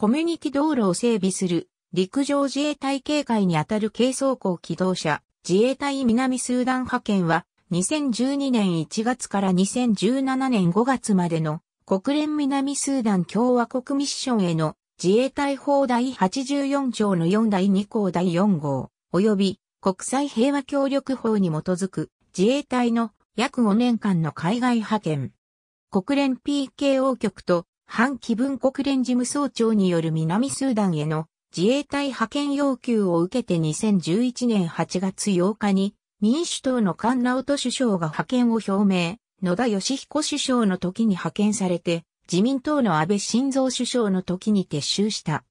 コミュニティ道路を整備する陸上自衛隊警戒にあたる軽装甲機動車自衛隊南スーダン派遣は2012年1月から2017年5月までの国連南スーダン共和国ミッションへの自衛隊法第84条の4第2項第4号及び国際平和協力法に基づく自衛隊の約5年間の海外派遣。国連 PKO 局と反気分国連事務総長による南スーダンへの自衛隊派遣要求を受けて2011年8月8日に民主党のカンナオト首相が派遣を表明、野田義彦首相の時に派遣されて、自民党の安倍晋三首相の時に撤収した。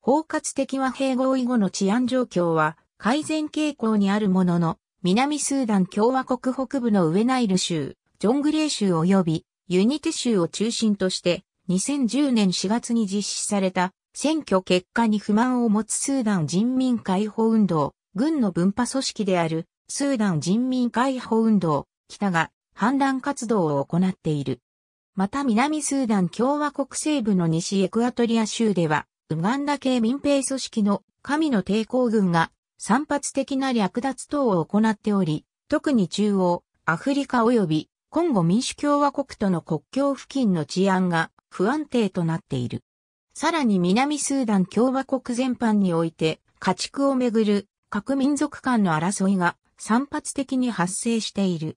包括的和平合意後の治安状況は改善傾向にあるものの、南スーダン共和国北部のウェナイル州、ジョングレー州及びユニテ州を中心として、2010年4月に実施された選挙結果に不満を持つスーダン人民解放運動、軍の分派組織であるスーダン人民解放運動、北が反乱活動を行っている。また南スーダン共和国西部の西エクアトリア州では、ウガンダ系民兵組織の神の抵抗軍が散発的な略奪等を行っており、特に中央、アフリカ及びコンゴ民主共和国との国境付近の治安が不安定となっている。さらに南スーダン共和国全般において、家畜をめぐる各民族間の争いが散発的に発生している。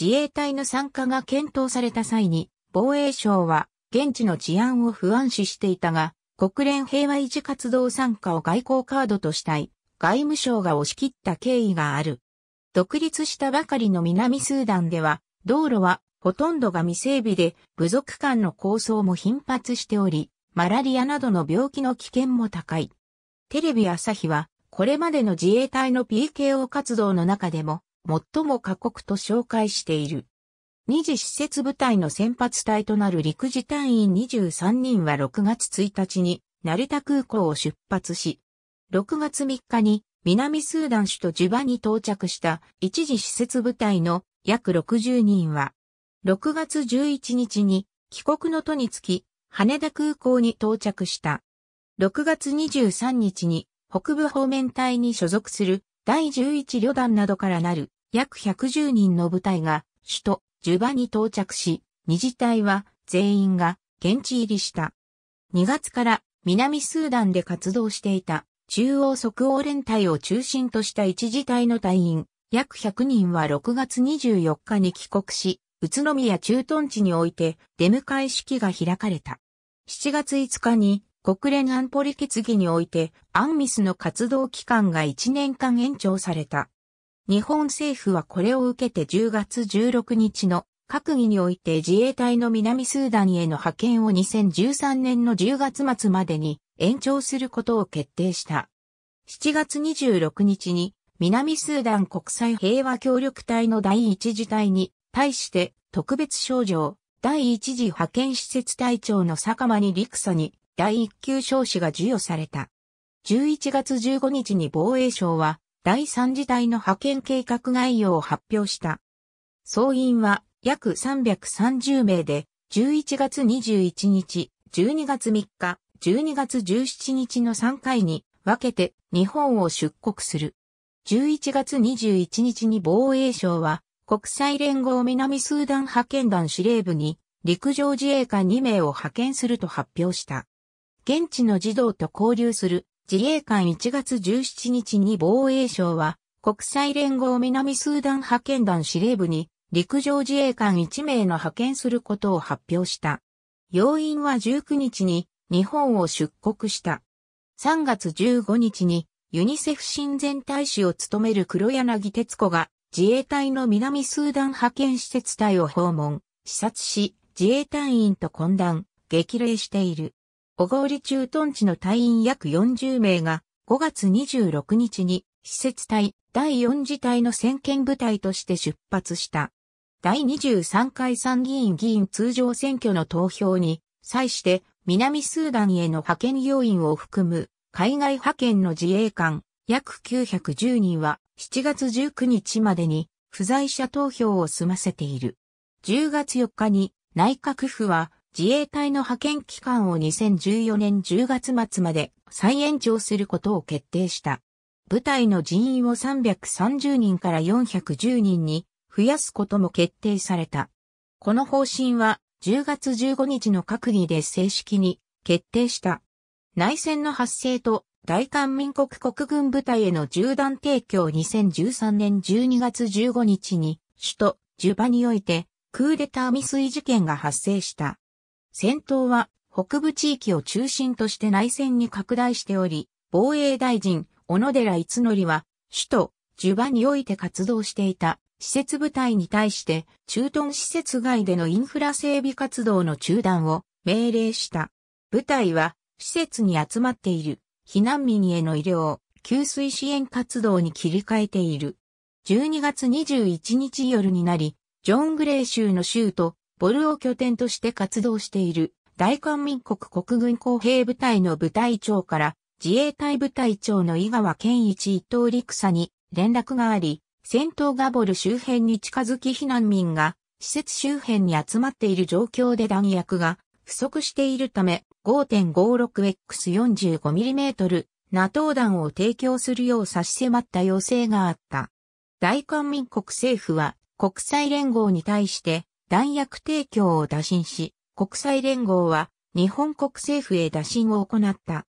自衛隊の参加が検討された際に、防衛省は現地の治安を不安視していたが、国連平和維持活動参加を外交カードとしたい、外務省が押し切った経緯がある。独立したばかりの南スーダンでは、道路はほとんどが未整備で、部族間の抗争も頻発しており、マラリアなどの病気の危険も高い。テレビ朝日は、これまでの自衛隊の PKO 活動の中でも、最も過酷と紹介している。二次施設部隊の先発隊となる陸自隊員23人は6月1日に成田空港を出発し、6月3日に南スーダン首都ジュバに到着した一次施設部隊の約60人は6月11日に帰国の途につき、羽田空港に到着した。6月23日に北部方面隊に所属する第11旅団などからなる約110人の部隊が首都ジュバに到着し、二次隊は全員が現地入りした。2月から南スーダンで活動していた中央即応連隊を中心とした一次隊の隊員約100人は6月24日に帰国し、宇都宮駐屯地において出迎え式が開かれた。7月5日に国連安保理決議においてアンミスの活動期間が1年間延長された。日本政府はこれを受けて10月16日の閣議において自衛隊の南スーダンへの派遣を2013年の10月末までに延長することを決定した。7月26日に南スーダン国際平和協力隊の第一次隊に対して特別症状、第一次派遣施設隊長の坂間に陸佐に第一級少子が授与された。11月15日に防衛省は第三次隊の派遣計画概要を発表した。総員は約330名で、11月21日、12月3日、12月17日の3回に分けて日本を出国する。11月21日に防衛省は国際連合南スーダン派遣団司令部に陸上自衛官2名を派遣すると発表した。現地の児童と交流する自衛官1月17日に防衛省は国際連合南スーダン派遣団司令部に陸上自衛官1名の派遣することを発表した。要因は19日に日本を出国した。3月15日にユニセフ親善大使を務める黒柳哲子が自衛隊の南スーダン派遣施設隊を訪問、視察し、自衛隊員と懇談、激励している。小郡駐屯地の隊員約40名が5月26日に施設隊第4次隊の先見部隊として出発した。第23回参議院議員通常選挙の投票に際して南スーダンへの派遣要員を含む海外派遣の自衛官約910人は7月19日までに不在者投票を済ませている。10月4日に内閣府は自衛隊の派遣期間を2014年10月末まで再延長することを決定した。部隊の人員を330人から410人に増やすことも決定された。この方針は10月15日の閣議で正式に決定した。内戦の発生と大韓民国国軍部隊への銃弾提供2013年12月15日に、首都、ジュバにおいて、クーデター未遂事件が発生した。戦闘は、北部地域を中心として内戦に拡大しており、防衛大臣、小野寺逸則は、首都、ジュバにおいて活動していた施設部隊に対して、駐屯施設外でのインフラ整備活動の中断を命令した。部隊は、施設に集まっている避難民への医療、給水支援活動に切り替えている。12月21日夜になり、ジョン・グレー州の州都、ボルを拠点として活動している、大韓民国国軍工兵部隊の部隊長から、自衛隊部隊長の井川健一伊藤陸佐に連絡があり、戦闘がボル周辺に近づき避難民が、施設周辺に集まっている状況で弾薬が不足しているため、5.56X45mm ナトー弾を提供するよう差し迫った要請があった。大韓民国政府は国際連合に対して弾薬提供を打診し、国際連合は日本国政府へ打診を行った。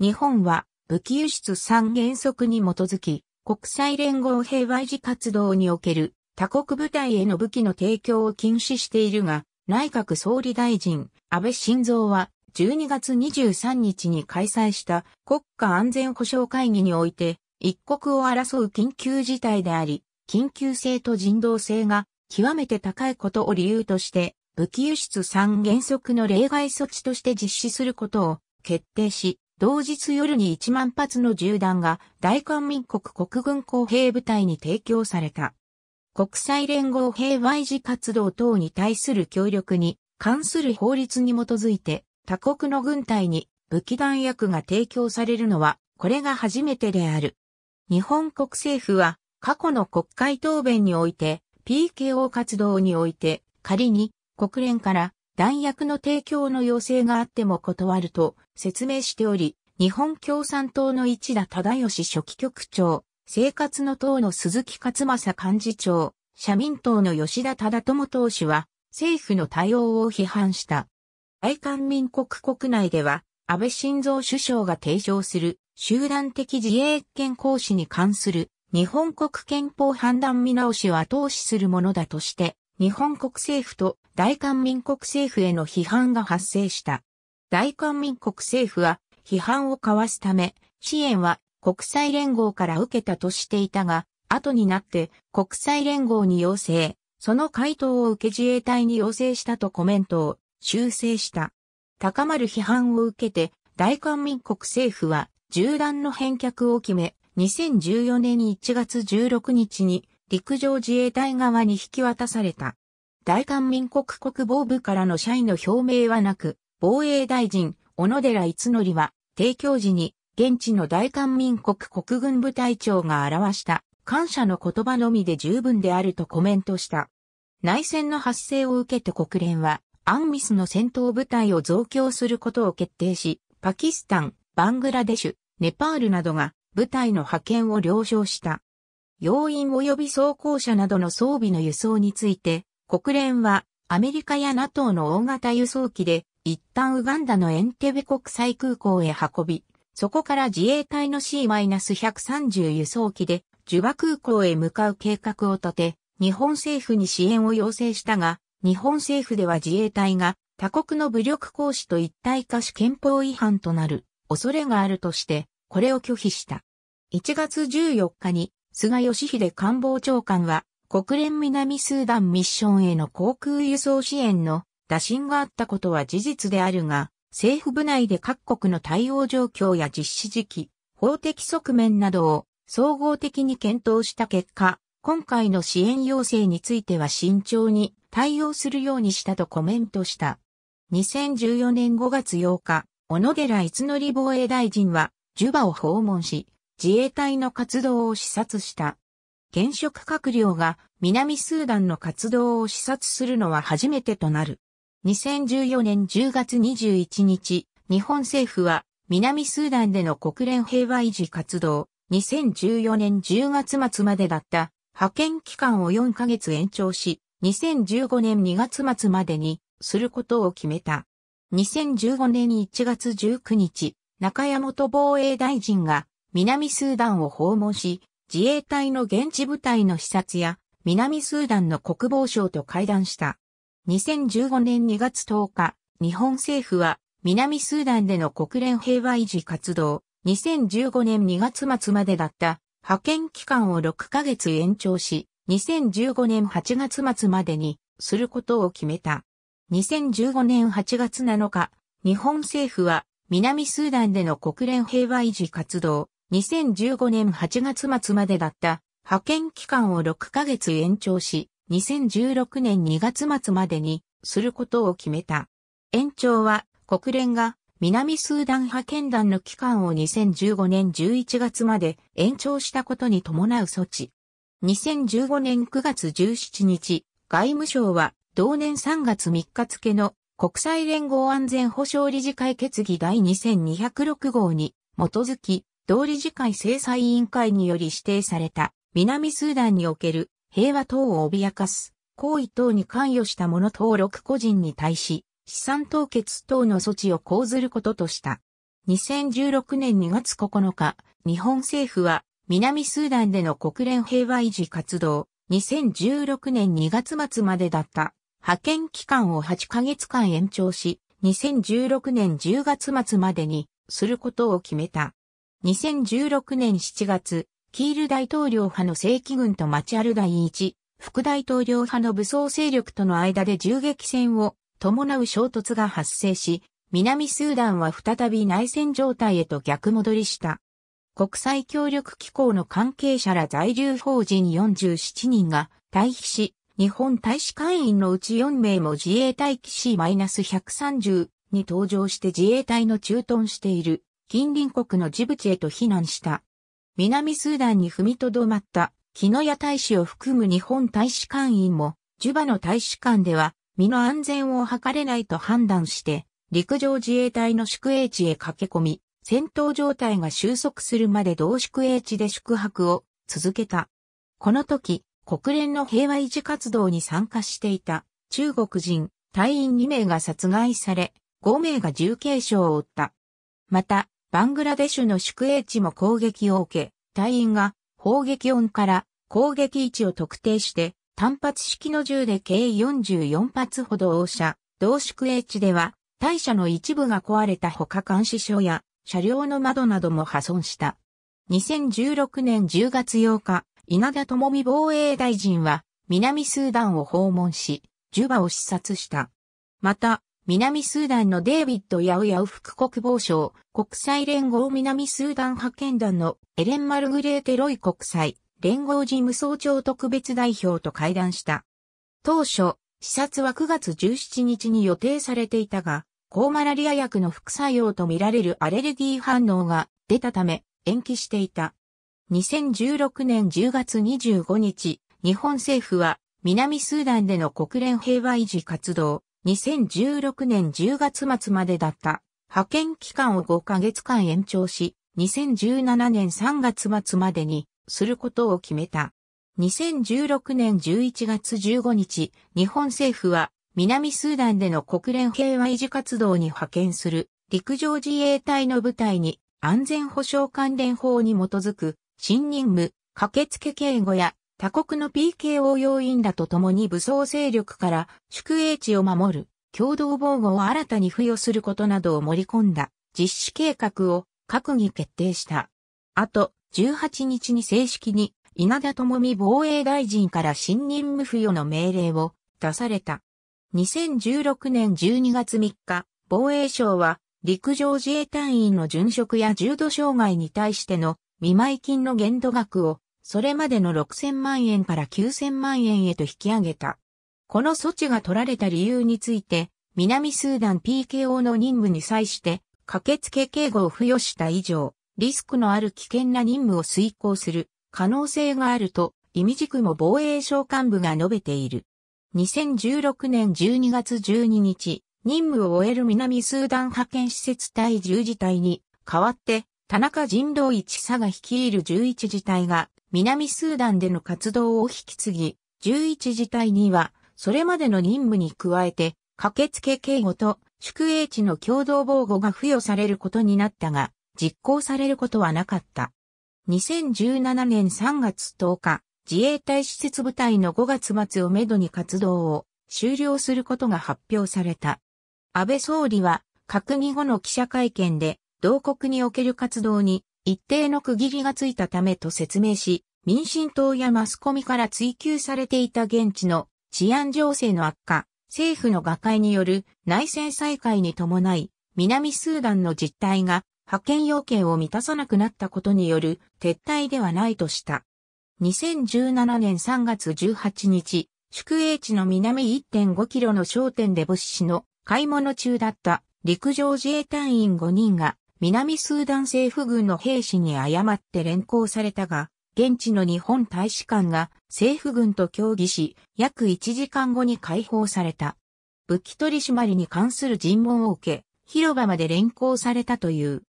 日本は武器輸出三原則に基づき、国際連合平和維持活動における他国部隊への武器の提供を禁止しているが、内閣総理大臣安倍晋三は12月23日に開催した国家安全保障会議において、一国を争う緊急事態であり、緊急性と人道性が極めて高いことを理由として、武器輸出3原則の例外措置として実施することを決定し、同日夜に1万発の銃弾が大韓民国国軍公兵部隊に提供された。国際連合平和維持活動等に対する協力に関する法律に基づいて他国の軍隊に武器弾薬が提供されるのは、これが初めてである。日本国政府は、過去の国会答弁において、PKO 活動において、仮に国連から弾薬の提供の要請があっても断ると説明しており、日本共産党の市田忠義書記局長、生活の党の鈴木勝正幹事長、社民党の吉田忠智党首は、政府の対応を批判した。大韓民国国内では、安倍晋三首相が提唱する集団的自衛権行使に関する日本国憲法判断見直しを後押しするものだとして、日本国政府と大韓民国政府への批判が発生した。大韓民国政府は批判を交わすため、支援は国際連合から受けたとしていたが、後になって国際連合に要請、その回答を受け自衛隊に要請したとコメントを修正した。高まる批判を受けて、大韓民国政府は、銃弾の返却を決め、2014年1月16日に、陸上自衛隊側に引き渡された。大韓民国国防部からの社員の表明はなく、防衛大臣、小野寺逸則は、提供時に、現地の大韓民国国軍部隊長が表した感謝の言葉のみで十分であるとコメントした。内戦の発生を受けて国連はアンミスの戦闘部隊を増強することを決定し、パキスタン、バングラデシュ、ネパールなどが部隊の派遣を了承した。要員及び装甲車などの装備の輸送について、国連はアメリカや NATO の大型輸送機で一旦ウガンダのエンテベ国際空港へ運び、そこから自衛隊の C-130 輸送機でジュバ空港へ向かう計画を立て、日本政府に支援を要請したが、日本政府では自衛隊が他国の武力行使と一体化し憲法違反となる恐れがあるとして、これを拒否した。1月14日に菅義偉官房長官は国連南スーダンミッションへの航空輸送支援の打診があったことは事実であるが、政府部内で各国の対応状況や実施時期、法的側面などを総合的に検討した結果、今回の支援要請については慎重に対応するようにしたとコメントした。2014年5月8日、小野寺逸則防衛大臣は、ジュバを訪問し、自衛隊の活動を視察した。現職閣僚が南スーダンの活動を視察するのは初めてとなる。2014年10月21日、日本政府は南スーダンでの国連平和維持活動、2014年10月末までだった派遣期間を4ヶ月延長し、2015年2月末までにすることを決めた。2015年1月19日、中山元防衛大臣が南スーダンを訪問し、自衛隊の現地部隊の視察や南スーダンの国防省と会談した。2015年2月10日、日本政府は南スーダンでの国連平和維持活動、2015年2月末までだった派遣期間を6ヶ月延長し、2015年8月末までにすることを決めた。2015年8月7日、日本政府は南スーダンでの国連平和維持活動、2015年8月末までだった派遣期間を6ヶ月延長し、2016年2月末までにすることを決めた。延長は国連が南スーダン派遣団の期間を2015年11月まで延長したことに伴う措置。2015年9月17日、外務省は同年3月3日付の国際連合安全保障理事会決議第2206号に基づき、同理事会制裁委員会により指定された南スーダンにおける平和等を脅かす行為等に関与した者登録個人に対し資産凍結等の措置を講ずることとした。2016年2月9日、日本政府は南スーダンでの国連平和維持活動、2016年2月末までだった派遣期間を8ヶ月間延長し、2016年10月末までにすることを決めた。2016年7月、キール大統領派の正規軍とマチアル第一、副大統領派の武装勢力との間で銃撃戦を伴う衝突が発生し、南スーダンは再び内戦状態へと逆戻りした。国際協力機構の関係者ら在留邦人47人が退避し、日本大使館員のうち4名も自衛隊機 C-130 に搭乗して自衛隊の駐屯している近隣国のジブチへと避難した。南スーダンに踏みとどまった木野屋大使を含む日本大使館員も、ジュバの大使館では身の安全を図れないと判断して、陸上自衛隊の宿営地へ駆け込み、戦闘状態が収束するまで同宿営地で宿泊を続けた。この時、国連の平和維持活動に参加していた中国人隊員2名が殺害され、5名が重軽傷を負った。また、バングラデシュの宿営地も攻撃を受け、隊員が砲撃音から攻撃位置を特定して、単発式の銃で計44発ほど応射、同宿営地では、大社の一部が壊れたほか監視所や車両の窓なども破損した。2016年10月8日、稲田智美防衛大臣は南スーダンを訪問し、ジュバを視察した。また、南スーダンのデイビッド・ヤウヤウ副国防相、国際連合南スーダン派遣団のエレン・マルグレーテ・ロイ国際連合事務総長特別代表と会談した。当初、視察は9月17日に予定されていたが、抗マラリア薬の副作用とみられるアレルギー反応が出たため延期していた。2016年10月25日、日本政府は南スーダンでの国連平和維持活動、2016年10月末までだった派遣期間を5ヶ月間延長し、2017年3月末までにすることを決めた。2016年11月15日、日本政府は南スーダンでの国連平和維持活動に派遣する陸上自衛隊の部隊に安全保障関連法に基づく新任務、駆けつけ警護や他国の PKO 要員らと共に武装勢力から宿営地を守る共同防護を新たに付与することなどを盛り込んだ実施計画を閣議決定した。あと、18日に正式に稲田智美防衛大臣から新任務付与の命令を出された。2016年12月3日、防衛省は陸上自衛隊員の殉職や重度障害に対しての見舞金の限度額をそれまでの6000万円から9000万円へと引き上げた。この措置が取られた理由について、南スーダン PKO の任務に際して駆けつけ警護を付与した以上、リスクのある危険な任務を遂行する可能性があると、意味軸も防衛省幹部が述べている。2016年12月12日、任務を終える南スーダン派遣施設隊10次隊に、代わって、田中人道一佐が率いる11次隊が、南スーダンでの活動を引き継ぎ、11次隊には、それまでの任務に加えて、駆けつけ警護と宿営地の共同防護が付与されることになったが、実行されることはなかった。2017年3月10日、自衛隊施設部隊の5月末をめどに活動を終了することが発表された。安倍総理は閣議後の記者会見で、同国における活動に一定の区切りがついたためと説明し、民進党やマスコミから追及されていた現地の治安情勢の悪化、政府の瓦解による内戦再開に伴い、南スーダンの実態が派遣要件を満たさなくなったことによる撤退ではないとした。2017年3月18日、宿営地の南1.5キロの商店で子市の買い物中だった陸上自衛隊員5人が南スーダン政府軍の兵士に誤って連行されたが、現地の日本大使館が政府軍と協議し、約1時間後に解放された。武器取締りに関する尋問を受け、広場まで連行されたという。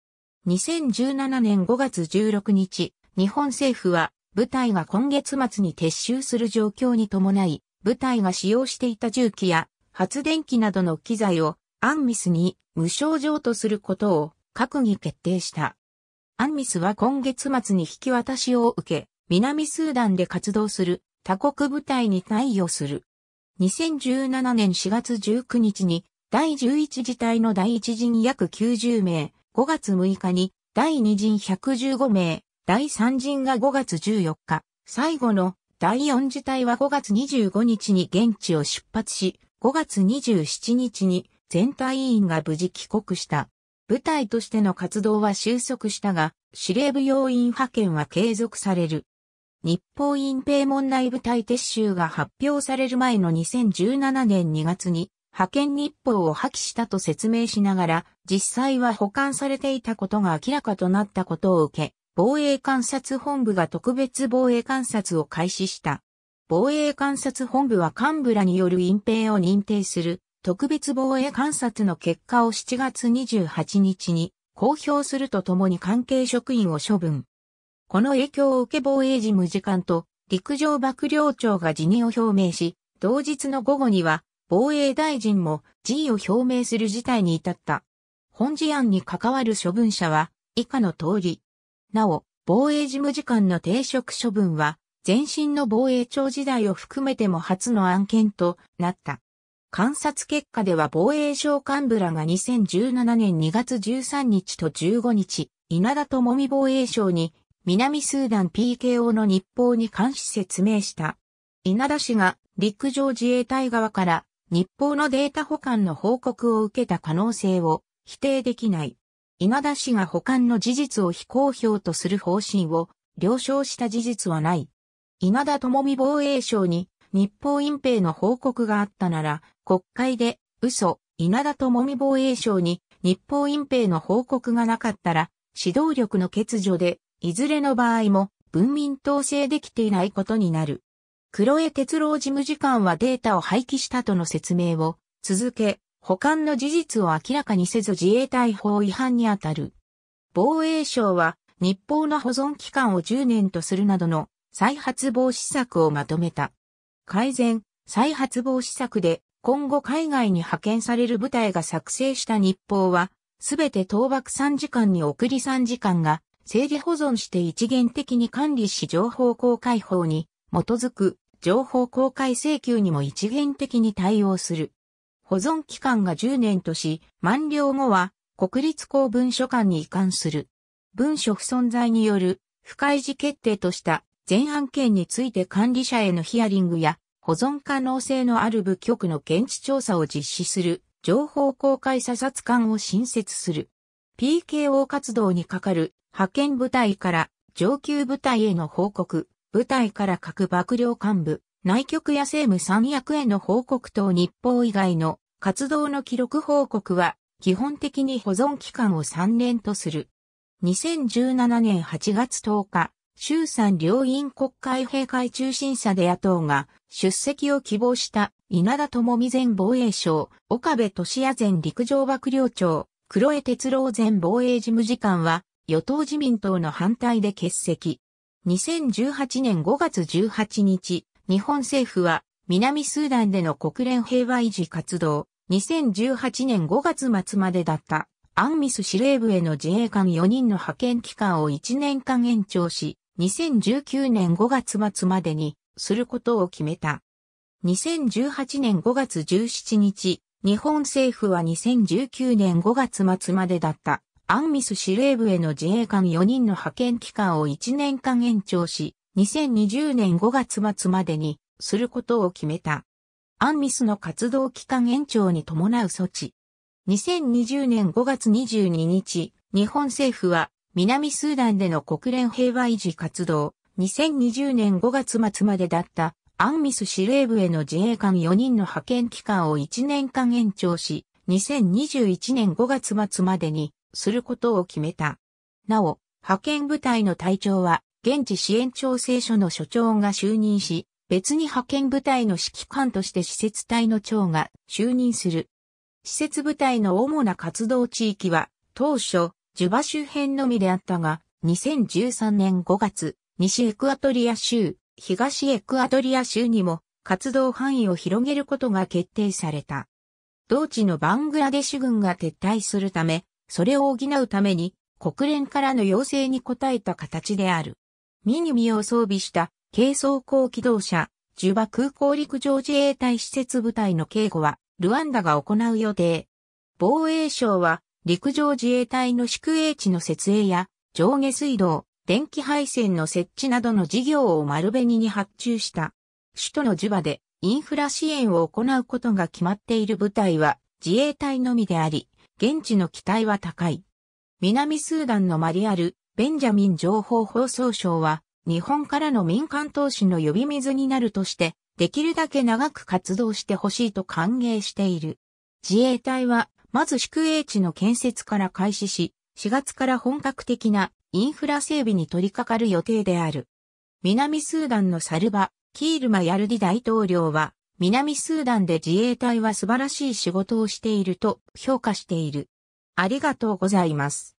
2017年5月16日、日本政府は部隊は今月末に撤収する状況に伴い、部隊が使用していた重機や発電機などの機材をアンミスに無償譲渡することを閣議決定した。アンミスは今月末に引き渡しを受け、南スーダンで活動する他国部隊に対応する。2017年4月19日に第11次隊の第1陣約90名、5月6日に第2陣115名、第3陣が5月14日、最後の第4次隊は5月25日に現地を出発し、5月27日に全隊員が無事帰国した。部隊としての活動は収束したが、司令部要員派遣は継続される。日報院蔽門内部隊撤収が発表される前の2017年2月に、派遣日報を破棄したと説明しながら、実際は保管されていたことが明らかとなったことを受け、防衛監察本部が特別防衛監察を開始した。防衛監察本部は幹部らによる隠蔽を認定する特別防衛監察の結果を7月28日に公表するとともに関係職員を処分。この影響を受け防衛事務次官と陸上幕僚長が辞任を表明し、同日の午後には防衛大臣も辞意を表明する事態に至った。本事案に関わる処分者は以下の通り。なお、防衛事務次官の停職処分は、前身の防衛庁時代を含めても初の案件となった。観察結果では防衛省幹部らが2017年2月13日と15日、稲田智美防衛省に南スーダン PKO の日報に監視説明した。稲田氏が陸上自衛隊側から日報のデータ保管の報告を受けた可能性を否定できない。稲田氏が保管の事実を非公表とする方針を了承した事実はない。稲田智美防衛省に日報隠蔽の報告があったなら、国会で嘘、稲田智美防衛省に日報隠蔽の報告がなかったら、指導力の欠如で、いずれの場合も文民統制できていないことになる。黒江哲郎事務次官はデータを廃棄したとの説明を続け、保管の事実を明らかにせず自衛隊法違反にあたる。防衛省は日報の保存期間を10年とするなどの再発防止策をまとめた。改善、再発防止策で今後海外に派遣される部隊が作成した日報は、すべて倒幕3時間に送り3時間が政治保存して一元的に管理し情報公開法に基づく情報公開請求にも一元的に対応する。保存期間が10年とし、満了後は国立公文書館に移管する。文書不存在による不開示決定とした全案件について管理者へのヒアリングや保存可能性のある部局の現地調査を実施する情報公開査察官を新設する。PKO 活動に係る派遣部隊から上級部隊への報告、部隊から各幕僚幹部、内局や政務三役への報告等日報以外の活動の記録報告は、基本的に保存期間を3年とする。2017年8月10日、衆参両院国会閉会中審査で野党が出席を希望した稲田智美前防衛省、岡部俊也前陸上幕僚長、黒江哲郎前防衛事務次官は、与党自民党の反対で欠席。2018年5月18日、日本政府は南スーダンでの国連平和維持活動、2018年5月末までだった、アンミス司令部への自衛官4人の派遣期間を1年間延長し、2019年5月末までにすることを決めた。2018年5月17日、日本政府は2019年5月末までだった、アンミス司令部への自衛官4人の派遣期間を1年間延長し、2020年5月末までにすることを決めた。アンミスの活動期間延長に伴う措置。2020年5月22日、日本政府は南スーダンでの国連平和維持活動、2020年5月末までだったアンミス司令部への自衛官4人の派遣期間を1年間延長し、2021年5月末までにすることを決めた。なお、派遣部隊の隊長は現地支援調整所の所長が就任し、別に派遣部隊の指揮官として施設隊の長が就任する。施設部隊の主な活動地域は、当初、ジュバ周辺のみであったが、2013年5月、西エクアトリア州、東エクアトリア州にも活動範囲を広げることが決定された。同地のバングラデシュ軍が撤退するため、それを補うために国連からの要請に応えた形である。ミニミを装備した軽装甲機動車、ジュバ空港陸上自衛隊施設部隊の警護は、ルワンダが行う予定。防衛省は、陸上自衛隊の宿営地の設営や、上下水道、電気配線の設置などの事業を丸紅に発注した。首都のジュバでインフラ支援を行うことが決まっている部隊は自衛隊のみであり、現地の期待は高い。南スーダンのマリアル、ベンジャミン情報放送省は、日本からの民間投資の呼び水になるとして、できるだけ長く活動してほしいと歓迎している。自衛隊は、まず宿営地の建設から開始し、4月から本格的なインフラ整備に取り掛かる予定である。南スーダンのサルバ、キールマヤルディ大統領は、南スーダンで自衛隊は素晴らしい仕事をしていると評価している。ありがとうございます。